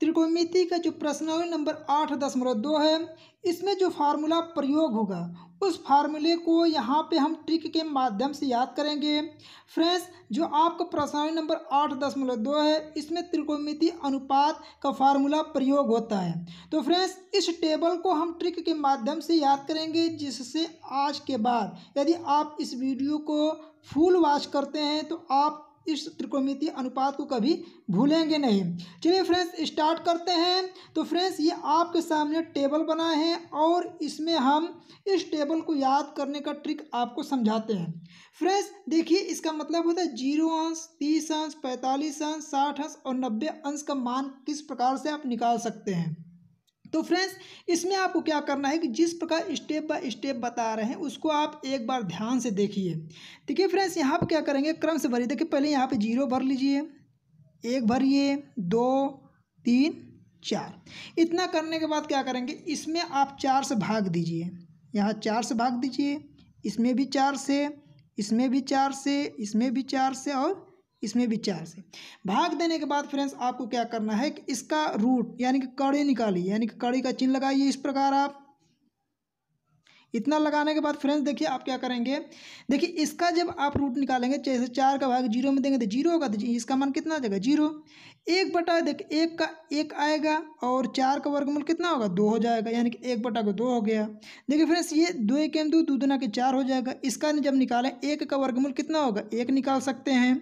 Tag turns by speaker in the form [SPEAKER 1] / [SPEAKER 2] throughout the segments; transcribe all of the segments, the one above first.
[SPEAKER 1] त्रिकोणमिति का जो प्रश्न है नंबर आठ दशमलव दो है इसमें जो फार्मूला प्रयोग होगा उस फार्मूले को यहाँ पे हम ट्रिक के माध्यम से याद करेंगे फ्रेंड्स जो आपका प्रश्नावली नंबर आठ दशमलव दो है इसमें त्रिकोणमिति अनुपात का फार्मूला प्रयोग होता है तो फ्रेंड्स इस टेबल को हम ट्रिक के माध्यम से याद करेंगे जिससे आज के बाद यदि आप इस वीडियो को फुल वॉच करते हैं तो आप इस त्रिकोणमितीय अनुपात को कभी भूलेंगे नहीं चलिए फ्रेंड्स स्टार्ट करते हैं तो फ्रेंड्स ये आपके सामने टेबल बना है और इसमें हम इस टेबल को याद करने का ट्रिक आपको समझाते हैं फ्रेंड्स देखिए इसका मतलब होता है जीरो अंश तीस अंश पैंतालीस अंश साठ अंश और नब्बे अंश का मान किस प्रकार से आप निकाल सकते हैं तो फ्रेंड्स इसमें आपको क्या करना है कि जिस प्रकार स्टेप बाय स्टेप बता रहे हैं उसको आप एक बार ध्यान से देखिए देखिए फ्रेंड्स यहाँ पर क्या करेंगे क्रम से भरिए देखिए पहले यहाँ पर जीरो भर लीजिए एक भरिए दो तीन चार इतना करने के बाद क्या करेंगे इसमें आप चार से भाग दीजिए यहाँ चार से भाग दीजिए इसमें भी चार से इसमें भी चार से इसमें भी चार से और इसमें विचार से भाग देने के बाद फ्रेंड्स आपको क्या करना है कि इसका रूट यानी कि कड़ी निकालिए यानी कि कड़ी का चिन्ह लगाइए इस प्रकार आप इतना लगाने के बाद फ्रेंड्स देखिए आप क्या करेंगे देखिए इसका जब आप रूट निकालेंगे जैसे चार का भाग जीरो में देंगे तो जीरो होगा तो इसका मान कितना जाएगा जीरो एक बटा देख एक का एक आएगा और चार का वर्गमूल कितना होगा दो हो जाएगा यानी कि एक बटा का दो हो गया देखिए फ्रेंड्स ये दो एक दो दो दुना के चार हो जाएगा इसका जब निकालें एक का वर्गमूल कितना होगा एक निकाल सकते हैं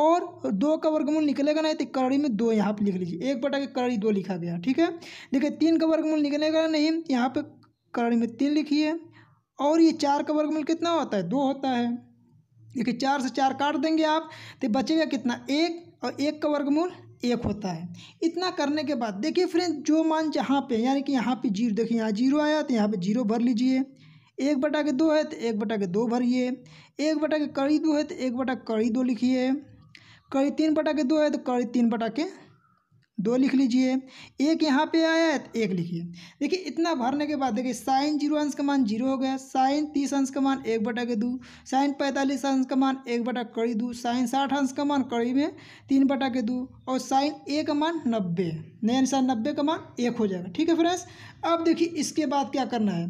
[SPEAKER 1] और दो का वर्गमूल निकलेगा नहीं तो कड़ी में दो यहाँ पर लिख लीजिए एक बटा के कड़ी दो लिखा गया ठीक है देखिए तीन का वर्गमूल निकलेगा नहीं यहाँ पे कड़ी में तीन लिखिए और ये चार का वर्गमूल कितना होता है दो होता है देखिए चार से चार काट देंगे आप तो बचेगा कितना एक और एक का वर्गमूल एक होता है इतना करने के बाद देखिए फ्रेंड जो मान जहाँ पे यानी कि यहाँ पे जीरो देखिए यहाँ जीरो आया तो यहाँ पे जीरो भर लीजिए एक बटा के दो है तो एक बटा के दो भरिए एक बटा के कड़ी दो है तो एक बटा कड़ी दो लिखिए कड़ी तीन बटा के दो है तो कड़ी तीन बटा के दो लिख लीजिए एक यहाँ पे आया है तो एक लिखिए देखिए इतना भरने के बाद देखिए साइन जीरो अंश का मान जीरो हो गया साइन तीस अंश का मान एक बटा के दो साइन पैंतालीस अंश का मान एक बटा कड़ी दो साइन साठ अंश का मान कड़ी में तीन बटा के दो और साइन ए का मान नब्बे नए अनुसार नब्बे का मान एक हो जाएगा ठीक है फ्रेंड्स अब देखिए इसके बाद क्या करना है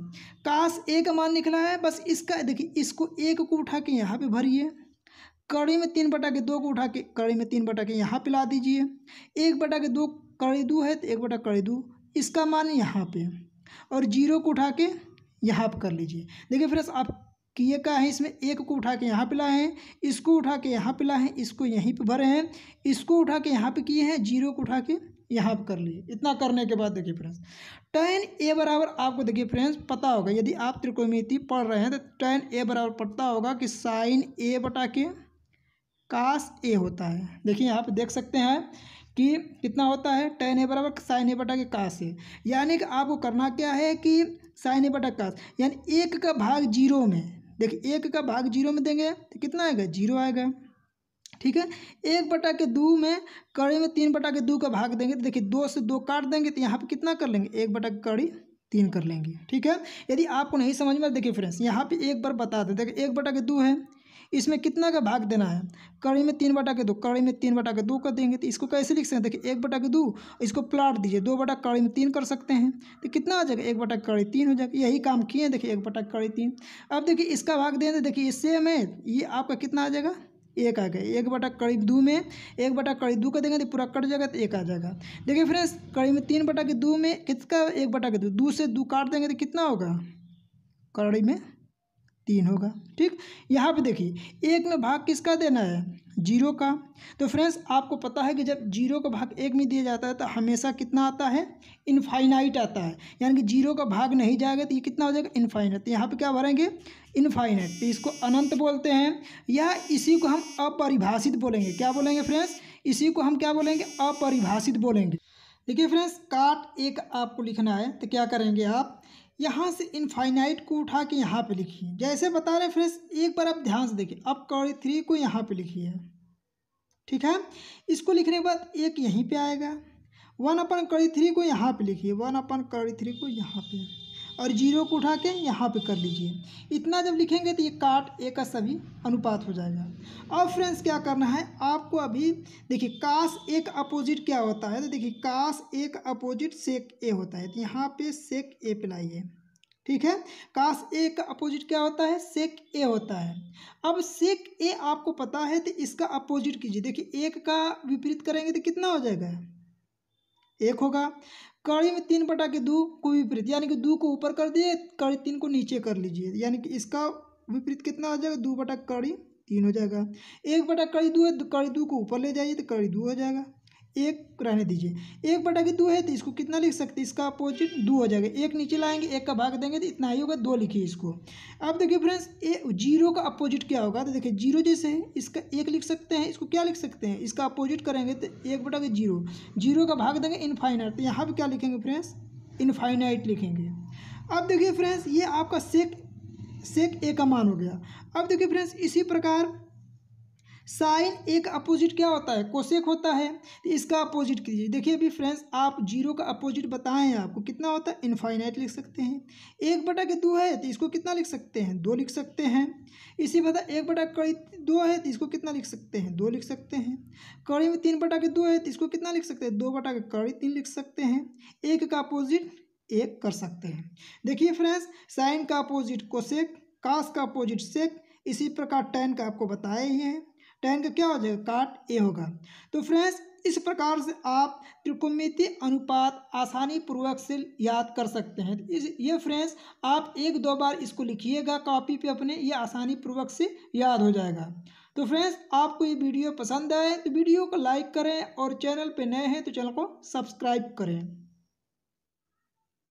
[SPEAKER 1] काश ए का मान निकला है बस इसका देखिए इसको एक को उठा के यहाँ पर भरिए कड़ी में तीन बटा के दो को उठा के कड़ी में तीन बटा के यहाँ पिला ला दीजिए एक बटा के दो कड़ी दो है तो एक बटा कड़ी दो इसका मान यहाँ पे और जीरो को उठा के यहाँ पर कर लीजिए देखिए फ्रेंड्स आप किए का है इसमें एक को उठा के यहाँ पिला है इसको उठा के यहाँ पिला है इसको यहीं पर भरे हैं इसको उठा के यहाँ पर किए हैं जीरो को उठा के यहाँ पर कर लिए इतना करने के बाद देखिए फ्रेंड्स टेन ए बराबर आपको देखिए फ्रेंड्स पता होगा यदि आप त्रिकोणमिति पढ़ रहे हैं तो टेन ए बराबर पता होगा कि साइन ए बटा के काश ए होता है देखिए यहाँ पे देख सकते हैं कि कितना होता है टेन ए बराबर साइन ए बटा के काश ए यानी कि आपको करना क्या है कि साइन ए बटा काश यानी एक का भाग जीरो में देखिए एक का भाग जीरो में देंगे तो कितना आएगा जीरो आएगा ठीक है एक बटा के दो में कड़ी में तीन बटा के दो का भाग देंगे तो देखिए दो से दो काट देंगे तो यहाँ पर कितना कर लेंगे एक बटा की कड़ी तीन कर लेंगे ठीक है यदि आपको नहीं समझ में देखिए फ्रेंड्स यहाँ पे एक बार बता दें देखिए एक बटा के दो है इसमें कितना का भाग देना है कड़ी में तीन बटा के दो कड़ी में तीन बटा के दो कर देंगे तो इसको कैसे लिख सकते हैं देखिए एक बटा के दो इसको प्लाट दीजिए दो बटा कड़ी में तीन कर सकते हैं तो कितना आ जाएगा एक बटा कड़ी तीन हो जाएगा यही काम किए देखिए एक बटा कड़ी तीन अब देखिए इसका भाग दें तो देखिए इससे में ये आपका कितना आ जाएगा एक आ गया एक बटा कड़ी दो में एक बटा कड़ी दो का देंगे तो पूरा कट जाएगा तो एक आ जाएगा देखिए फ्रेंड्स कड़ी में तीन बटा के दो में कितना एक बटा के दो दो से दो काट देंगे तो कितना होगा कड़ी में तीन होगा ठीक यहाँ पे देखिए एक में भाग किसका देना है जीरो का तो फ्रेंड्स आपको पता है कि जब जीरो का भाग एक में दिया जाता है तो हमेशा कितना आता है इनफाइनाइट आता है यानी कि जीरो का भाग नहीं जाएगा तो ये कितना हो जाएगा इनफाइनाइट तो यहाँ पे क्या भरेंगे इनफाइनाइट तो इसको अनंत बोलते हैं या इसी को हम अपरिभाषित बोलेंगे क्या बोलेंगे फ्रेंड्स इसी को हम क्या बोलेंगे अपरिभाषित बोलेंगे देखिए फ्रेंड्स काट एक आपको लिखना है तो क्या करेंगे आप यहाँ से इनफाइनाइट को उठा के यहाँ पे लिखिए जैसे बता रहे फ्रेंड्स एक बार आप ध्यान से देखिए अब कौड़ी थ्री को यहाँ पे लिखिए ठीक है इसको लिखने के बाद एक यहीं पे आएगा वन अपन कड़ी थ्री को यहाँ पे लिखिए वन अपन कड़ी थ्री को यहाँ पे और जीरो को उठा के यहाँ पे कर लीजिए इतना जब लिखेंगे तो ये काट ए का सभी अनुपात हो जाएगा अब फ्रेंड्स क्या करना है आपको अभी देखिए काश एक अपोजिट क्या होता है तो देखिए काश एक अपोजिट सेक ए होता है तो यहाँ पे सेक ए पे लाइए ठीक है काश ए का अपोजिट क्या होता है सेक ए होता है अब सेक ए आपको पता है तो इसका अपोजिट कीजिए देखिए एक का विपरीत करेंगे तो कितना हो जाएगा एक होगा कड़ी में तीन बटा के दो को विपरीत यानी कि दो को ऊपर कर दिए कड़ी तीन को नीचे कर लीजिए यानी कि इसका विपरीत कितना हो जाएगा दो बटा कड़ी तीन हो जाएगा एक बटा कड़ी दो है कड़ी दो को ऊपर ले जाइए तो कड़ी दो हो जाएगा एक रहने दीजिए एक बटा के दो है तो इसको कितना लिख सकते इसका अपोजिट दो हो जाएगा एक नीचे लाएंगे एक का भाग देंगे तो इतना ही होगा दो लिखिए इसको अब देखिए फ्रेंड्स ए जीरो का अपोजिट क्या होगा तो देखिए जीरो जैसे है इसका एक लिख सकते हैं इसको क्या लिख सकते हैं इसका अपोजिट करेंगे तो एक बटा के जीरो जीरो का भाग देंगे इनफाइनाइट तो यहाँ पर क्या लिखेंगे फ्रेंड्स इनफाइनाइट लिखेंगे अब देखिए फ्रेंड्स ये आपका सेक सेक ए का मान हो गया अब देखिए फ्रेंड्स इसी प्रकार साइन एक अपोजिट क्या होता है कोशेक होता है तो इसका अपोजिट कीजिए देखिए अभी फ्रेंड्स आप जीरो का अपोजिट बताएं आपको कितना होता है इनफाइनाइट लिख सकते हैं एक बटा के दो है तो इसको कितना लिख सकते हैं दो लिख सकते हैं इसी बता एक बटा कड़ी दो है तो इसको कितना लिख सकते हैं दो लिख सकते हैं कड़ी में तीन बटा के दो है तो इसको कितना लिख सकते हैं दो बटा के कड़ी तीन लिख सकते हैं एक का अपोजिट एक कर सकते हैं देखिए फ्रेंड्स साइन का अपोजिट कोशेक कास का अपोजिट सेक इसी प्रकार टेन का आपको बताया ही है टैन का क्या हो जाएगा काट ए होगा तो फ्रेंड्स इस प्रकार से आप त्रिकोणमिति अनुपात आसानी पूर्वक से याद कर सकते हैं इस ये फ्रेंड्स आप एक दो बार इसको लिखिएगा कॉपी पे अपने ये आसानी पूर्वक से याद हो जाएगा तो फ्रेंड्स आपको ये वीडियो पसंद आए तो वीडियो को लाइक करें और चैनल पे नए हैं तो चैनल को सब्सक्राइब करें